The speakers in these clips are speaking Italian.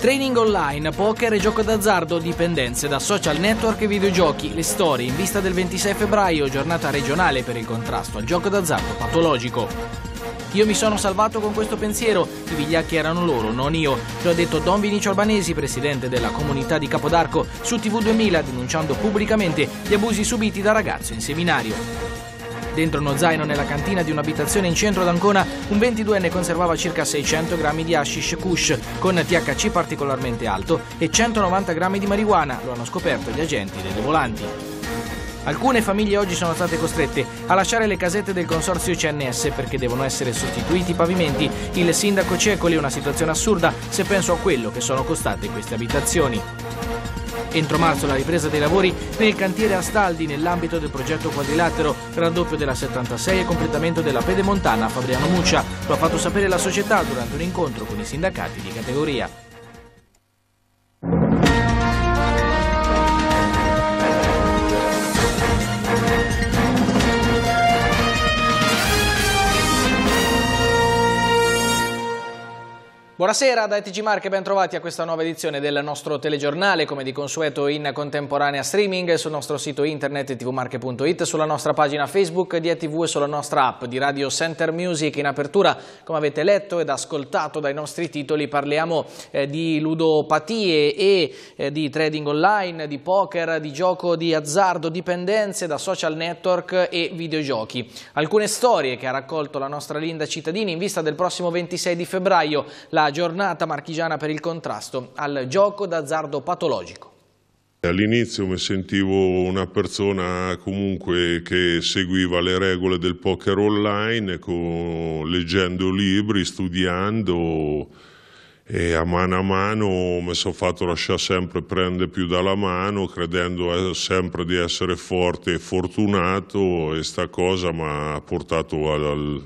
Training online, poker e gioco d'azzardo, dipendenze da social network e videogiochi, le storie in vista del 26 febbraio, giornata regionale per il contrasto al gioco d'azzardo patologico. Io mi sono salvato con questo pensiero, i vigliacchi erano loro, non io. Lo ha detto Don Vinicio Albanesi, presidente della comunità di Capodarco, su TV2000 denunciando pubblicamente gli abusi subiti da ragazzo in seminario. Dentro uno zaino nella cantina di un'abitazione in centro d'Ancona, un 22enne conservava circa 600 grammi di hashish kush con THC particolarmente alto e 190 grammi di marijuana, lo hanno scoperto gli agenti dei volanti. Alcune famiglie oggi sono state costrette a lasciare le casette del consorzio CNS perché devono essere sostituiti i pavimenti. Il sindaco Cecoli, una situazione assurda se penso a quello che sono costate queste abitazioni. Entro marzo la ripresa dei lavori nel cantiere Astaldi nell'ambito del progetto quadrilatero raddoppio della 76 e completamento della pedemontana Fabriano Muccia. Lo ha fatto sapere la società durante un incontro con i sindacati di categoria. Buonasera da ETG Marche, ben trovati a questa nuova edizione del nostro telegiornale, come di consueto in contemporanea streaming sul nostro sito internet tvmarche.it, sulla nostra pagina Facebook di ETV e sulla nostra app di Radio Center Music. In apertura, come avete letto ed ascoltato dai nostri titoli, parliamo eh, di ludopatie e eh, di trading online, di poker, di gioco di azzardo, dipendenze da social network e videogiochi. Alcune storie che ha raccolto la nostra Linda Cittadini in vista del prossimo 26 di febbraio, la giornata marchigiana per il contrasto al gioco d'azzardo patologico. All'inizio mi sentivo una persona comunque che seguiva le regole del poker online, con, leggendo libri, studiando e a mano a mano mi sono fatto lasciare sempre prendere più dalla mano, credendo eh, sempre di essere forte e fortunato e sta cosa mi ha portato al,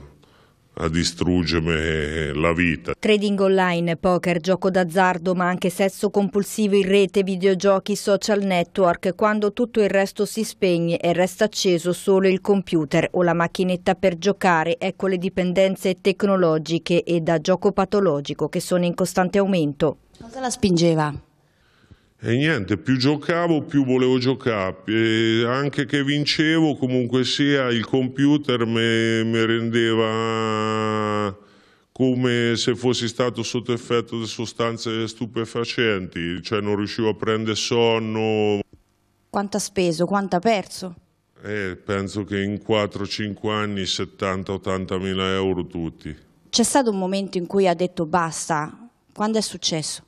a distruggermi la vita. Trading online, poker, gioco d'azzardo, ma anche sesso compulsivo in rete, videogiochi, social network, quando tutto il resto si spegne e resta acceso solo il computer o la macchinetta per giocare, ecco le dipendenze tecnologiche e da gioco patologico che sono in costante aumento. Cosa la spingeva? E niente, più giocavo più volevo giocare, e anche che vincevo comunque sia il computer mi rendeva come se fossi stato sotto effetto di sostanze stupefacenti, cioè non riuscivo a prendere sonno. Quanto ha speso, quanto ha perso? Eh, penso che in 4-5 anni 70-80 mila euro tutti. C'è stato un momento in cui ha detto basta, quando è successo?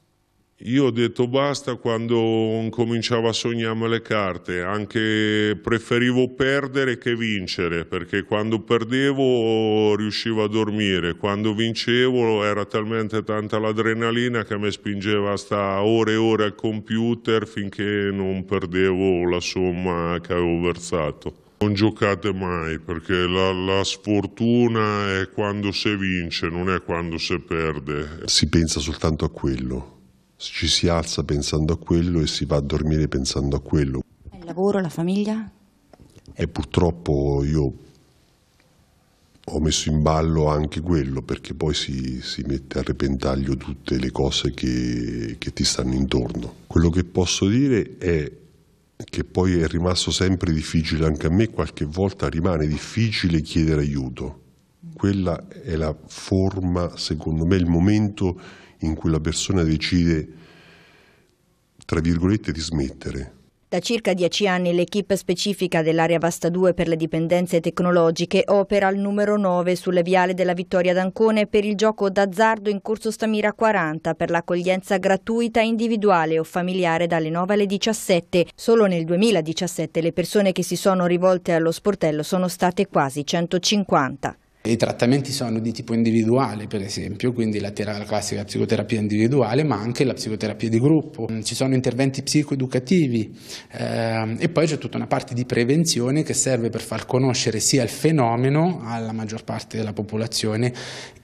Io ho detto basta quando cominciavo a sognarmi le carte, anche preferivo perdere che vincere, perché quando perdevo riuscivo a dormire, quando vincevo era talmente tanta l'adrenalina che mi spingeva a stare ore e ore al computer finché non perdevo la somma che avevo versato. Non giocate mai perché la, la, sfortuna è quando si vince, non è quando si perde. Si pensa soltanto a quello ci si alza pensando a quello e si va a dormire pensando a quello. Il lavoro, la famiglia? E purtroppo io ho messo in ballo anche quello perché poi si, si mette a repentaglio tutte le cose che, che ti stanno intorno. Quello che posso dire è che poi è rimasto sempre difficile anche a me, qualche volta rimane difficile chiedere aiuto. Quella è la forma, secondo me, il momento in cui la persona decide, tra virgolette, di smettere. Da circa dieci anni l'equipe specifica dell'area Vasta 2 per le dipendenze tecnologiche opera al numero 9 sulle viale della Vittoria d'Ancone per il gioco d'azzardo in corso Stamira 40 per l'accoglienza gratuita individuale o familiare dalle 9 alle 17. Solo nel 2017 le persone che si sono rivolte allo sportello sono state quasi 150. I trattamenti sono di tipo individuale, per esempio, quindi la, la classica psicoterapia individuale, ma anche la psicoterapia di gruppo. Mm, ci sono interventi psicoeducativi ehm, e poi c'è tutta una parte di prevenzione che serve per far conoscere sia il fenomeno alla maggior parte della popolazione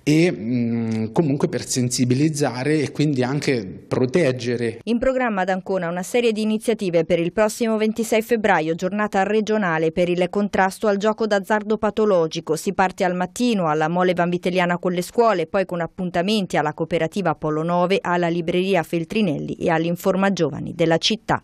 e mh, mm, comunque per sensibilizzare e quindi anche proteggere. In programma ad Ancona una serie di iniziative per il prossimo 26 febbraio, giornata regionale per il contrasto al gioco d'azzardo patologico. Si parte al mattino mattino alla Mole Bambiteliana con le scuole, poi con appuntamenti alla cooperativa Apollo 9, alla libreria Feltrinelli e all'Informa Giovani della città.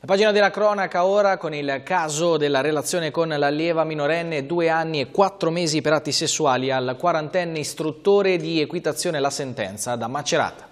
La pagina della cronaca ora con il caso della relazione con l'allieva minorenne, due anni e quattro mesi per atti sessuali al quarantenne istruttore di equitazione la sentenza da Macerata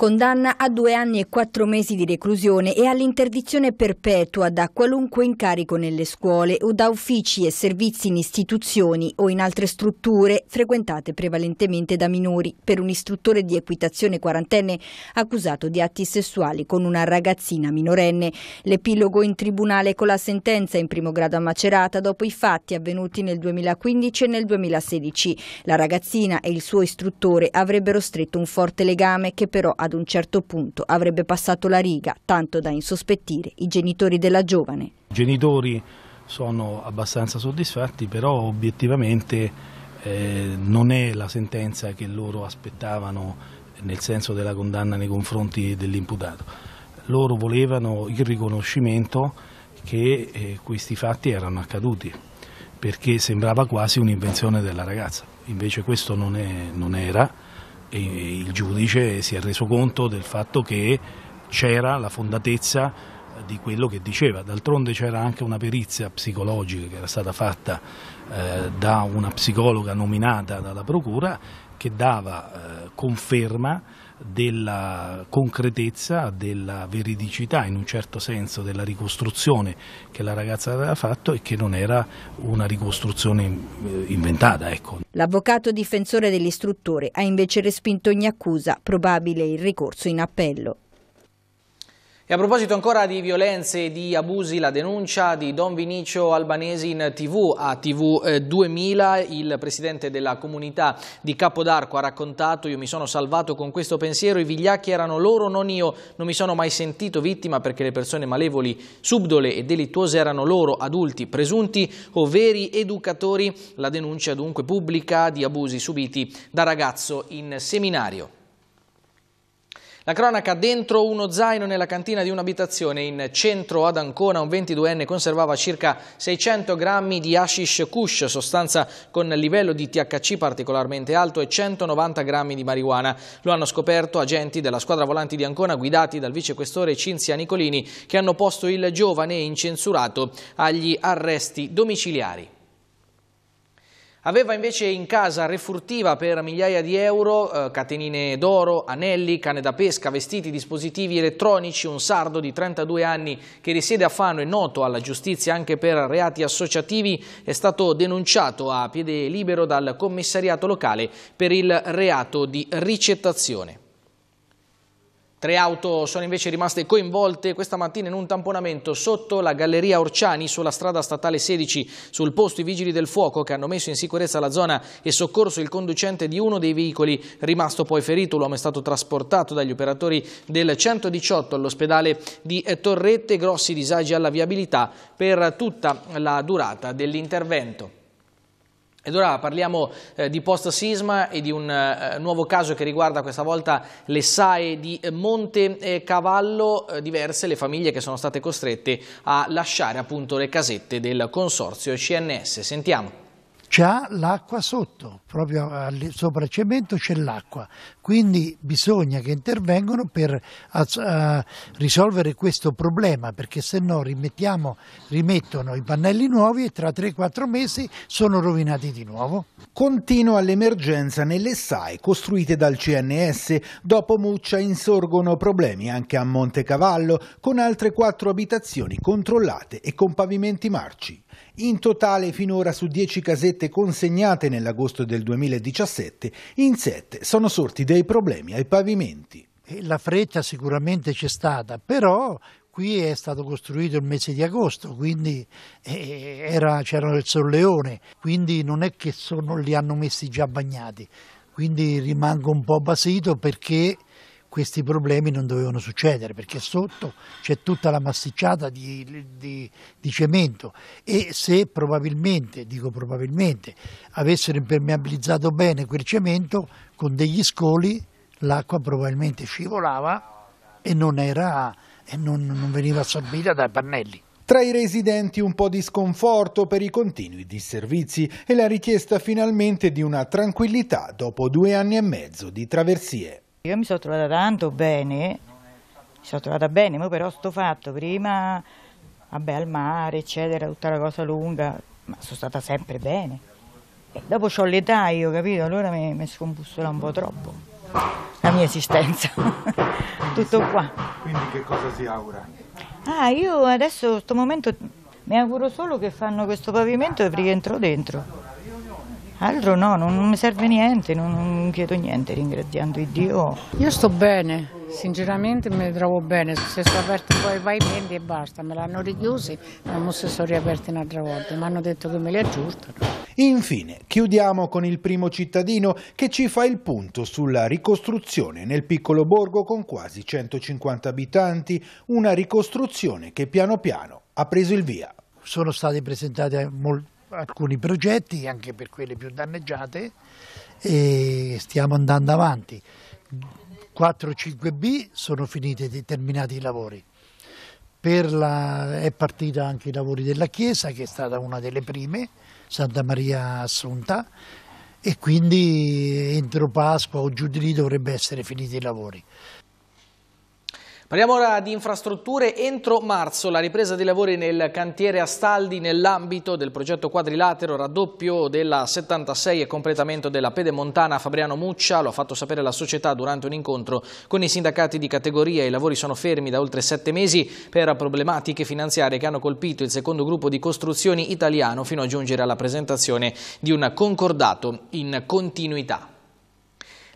condanna a due anni e quattro mesi di reclusione e all'interdizione perpetua da qualunque incarico nelle scuole o da uffici e servizi in istituzioni o in altre strutture frequentate prevalentemente da minori per un istruttore di equitazione quarantenne accusato di atti sessuali con una ragazzina minorenne. L'epilogo in tribunale con la sentenza in primo grado a Macerata dopo i fatti avvenuti nel 2015 e nel 2016. La ragazzina e il suo istruttore avrebbero stretto un forte legame che però ha ad un certo punto avrebbe passato la riga, tanto da insospettire i genitori della giovane. I genitori sono abbastanza soddisfatti, però obiettivamente eh, non è la sentenza che loro aspettavano nel senso della condanna nei confronti dell'imputato. Loro volevano il riconoscimento che eh, questi fatti erano accaduti, perché sembrava quasi un'invenzione della ragazza. Invece questo non, è, non era il giudice si è reso conto del fatto che c'era la fondatezza di quello che diceva. D'altronde c'era anche una perizia psicologica che era stata fatta eh, da una psicologa nominata dalla Procura che dava eh, conferma della concretezza, della veridicità in un certo senso della ricostruzione che la ragazza aveva fatto e che non era una ricostruzione eh, inventata. Ecco. L'avvocato difensore dell'istruttore ha invece respinto ogni accusa, probabile il ricorso in appello. E a proposito ancora di violenze e di abusi, la denuncia di Don Vinicio Albanesi in TV a TV 2000, eh, il presidente della comunità di Capodarco ha raccontato io mi sono salvato con questo pensiero, i vigliacchi erano loro, non io, non mi sono mai sentito vittima perché le persone malevoli, subdole e delittuose erano loro, adulti, presunti o veri educatori, la denuncia dunque pubblica di abusi subiti da ragazzo in seminario. La cronaca dentro uno zaino nella cantina di un'abitazione in centro ad Ancona, un 22enne conservava circa 600 grammi di hashish kush, sostanza con livello di THC particolarmente alto e 190 grammi di marijuana. Lo hanno scoperto agenti della squadra volanti di Ancona guidati dal vicequestore Cinzia Nicolini che hanno posto il giovane incensurato agli arresti domiciliari. Aveva invece in casa refurtiva per migliaia di euro eh, catenine d'oro, anelli, canne da pesca, vestiti, dispositivi elettronici, un sardo di 32 anni che risiede a Fano e noto alla giustizia anche per reati associativi è stato denunciato a piede libero dal commissariato locale per il reato di ricettazione. Tre auto sono invece rimaste coinvolte questa mattina in un tamponamento sotto la Galleria Orciani sulla strada statale 16. Sul posto i vigili del fuoco che hanno messo in sicurezza la zona e soccorso il conducente di uno dei veicoli rimasto poi ferito. L'uomo è stato trasportato dagli operatori del 118 all'ospedale di eh, Torrette. Grossi disagi alla viabilità per tutta la durata dell'intervento. Ed ora parliamo eh, di post sisma e di un eh, nuovo caso che riguarda questa volta le SAE di Monte eh, Cavallo, eh, diverse le famiglie che sono state costrette a lasciare appunto le casette del consorzio CNS. Sentiamo c'ha l'acqua sotto, proprio sopra il cemento c'è l'acqua, quindi bisogna che intervengano per eh, risolvere questo problema perché se no rimettiamo, rimettono i pannelli nuovi e tra 3-4 mesi sono rovinati di nuovo. Continua l'emergenza nelle SAE costruite dal CNS, dopo Muccia insorgono problemi anche a Montecavallo con altre 4 abitazioni controllate e con pavimenti marci. In totale finora su 10 casette consegnate nell'agosto del 2017, in 7 sono sorti dei problemi ai pavimenti. La fretta sicuramente c'è stata, però qui è stato costruito il mese di agosto, quindi eh, c'era il solleone, quindi non è che sono, li hanno messi già bagnati, quindi rimango un po' basito perché questi problemi non dovevano succedere perché sotto c'è tutta la massicciata di, di, di, cemento e se probabilmente, dico probabilmente, avessero impermeabilizzato bene quel cemento con degli scoli l'acqua probabilmente scivolava e non, era, e non, non veniva assorbita dai pannelli. Tra i residenti un po' di sconforto per i continui disservizi e la richiesta finalmente di una tranquillità dopo due anni e mezzo di traversie. Io mi sono trovata tanto bene, mi sono trovata bene, ma però sto fatto prima, vabbè, al mare, eccetera, tutta la cosa lunga, ma sono stata sempre bene. E dopo ho l'età io, capito? Allora mi, mi scombussola un po' troppo la mia esistenza. Tutto qua. Quindi che cosa si augura? Ah, io adesso, in questo momento, mi auguro solo che fanno questo pavimento e rientro dentro. Altro no, non, non mi serve niente, non, non chiedo niente ringraziando il Dio. Io sto bene, sinceramente mi trovo bene, se sono aperto poi i pavimenti e basta, me l'hanno richiusi, non se sono riaperti un'altra volta, mi hanno detto che me li aggiustano. Infine, chiudiamo con il primo cittadino che ci fa il punto sulla ricostruzione nel piccolo borgo con quasi 150 abitanti, una ricostruzione che piano piano ha preso il via. Sono stati presentati molti alcuni progetti anche per quelle più danneggiate e stiamo andando avanti. 4-5B sono finiti determinati i lavori. La, è partita anche i lavori della chiesa che è stata una delle prime, Santa Maria Assunta e quindi entro Pasqua o giù di lì dovrebbe essere finiti i lavori. Parliamo ora di infrastrutture. Entro marzo la ripresa dei lavori nel cantiere Astaldi nell'ambito del progetto quadrilatero raddoppio della 76 e completamento della pedemontana Fabriano Muccia. Lo ha fatto sapere la società durante un incontro con i sindacati di categoria. I lavori sono fermi da oltre sette mesi per problematiche finanziarie che hanno colpito il secondo gruppo di costruzioni italiano fino a giungere alla presentazione di un concordato in continuità.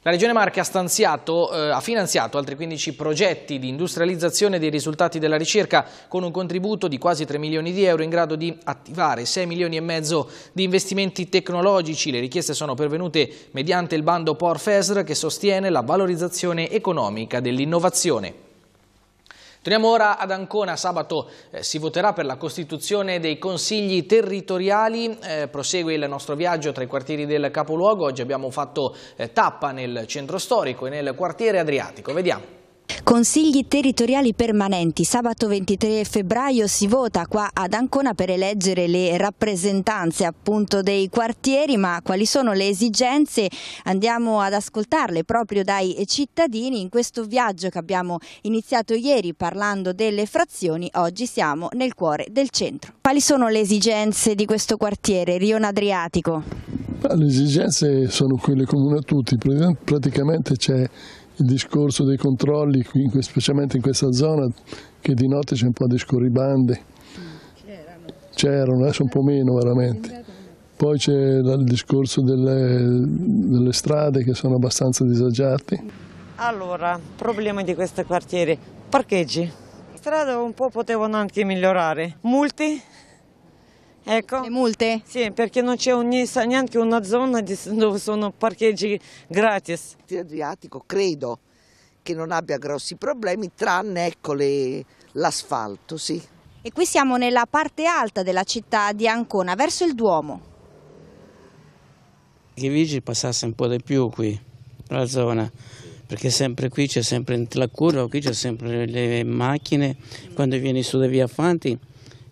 La Regione Marche ha, stanziato, eh, ha finanziato altri 15 progetti di industrializzazione dei risultati della ricerca con un contributo di quasi 3 milioni di euro in grado di attivare 6 milioni e mezzo di investimenti tecnologici. Le richieste sono pervenute mediante il bando POR FESR che sostiene la valorizzazione economica dell'innovazione. Torniamo ora ad Ancona, sabato eh, si voterà per la costituzione dei consigli territoriali, eh, prosegue il nostro viaggio tra i quartieri del capoluogo, oggi abbiamo fatto eh, tappa nel centro storico e nel quartiere adriatico, vediamo. Consigli territoriali permanenti. Sabato 23 febbraio si vota qua ad Ancona per eleggere le rappresentanze appunto dei quartieri, ma quali sono le esigenze? Andiamo ad ascoltarle proprio dai cittadini in questo viaggio che abbiamo iniziato ieri parlando delle frazioni, oggi siamo nel cuore del centro. Quali sono le esigenze di questo quartiere, Rione Adriatico? Le esigenze sono quelle comuni a tutti, praticamente c'è il discorso dei controlli, specialmente in questa zona, che di notte c'è un po' di scorribande. C'erano, adesso un po' meno veramente. Poi c'è il discorso delle, delle strade che sono abbastanza disagiate. Allora, problemi di questo quartiere, parcheggi. Strade un po' potevano anche migliorare. Multi Ecco. Le multe? Sì, perché non c'è neanche una zona dove sono parcheggi gratis. Il L'Adriatico credo che non abbia grossi problemi, tranne ecco, l'asfalto, sì. E qui siamo nella parte alta della città di Ancona, verso il Duomo. Che i vigili passasse un po' di più qui, la zona, perché sempre qui c'è sempre la curva, qui c'è sempre le macchine, quando vieni su da via Fanti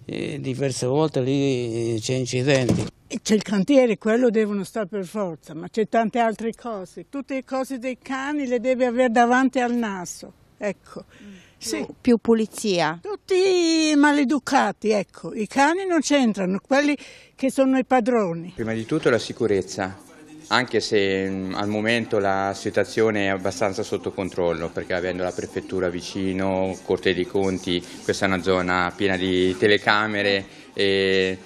diverse volte lì c'è incidenti. C'è il cantiere, quello devono stare per forza, ma c'è tante altre cose. Tutte le cose dei cani le deve avere davanti al naso, ecco. Sì. Più pulizia. Tutti maleducati, ecco. I cani non c'entrano, quelli che sono i padroni. Prima di tutto la sicurezza, anche se mh, al momento la situazione è abbastanza sotto controllo perché avendo la prefettura vicino, Corte dei Conti, questa è una zona piena di telecamere e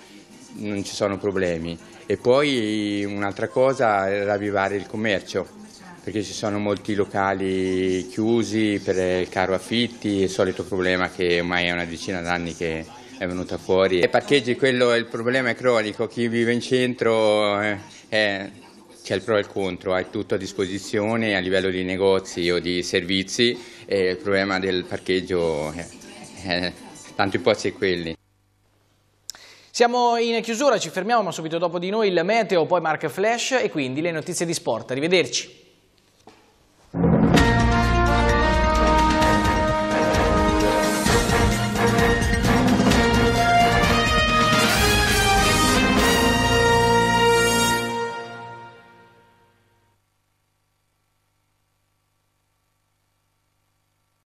non ci sono problemi. E poi un'altra cosa è ravvivare il commercio perché ci sono molti locali chiusi per il caro affitti, il solito problema che ormai è una decina d'anni che è venuta fuori. I parcheggi, quello è il problema è cronico, chi vive in centro eh, è, è c'è il pro e il contro, hai tutto a disposizione a livello di negozi o di servizi e il problema del parcheggio è, eh, è eh, tanto i pozzi e quelli. Siamo in chiusura, ci fermiamo ma subito dopo di noi il meteo, poi Mark Flash e quindi le notizie di sport. Arrivederci.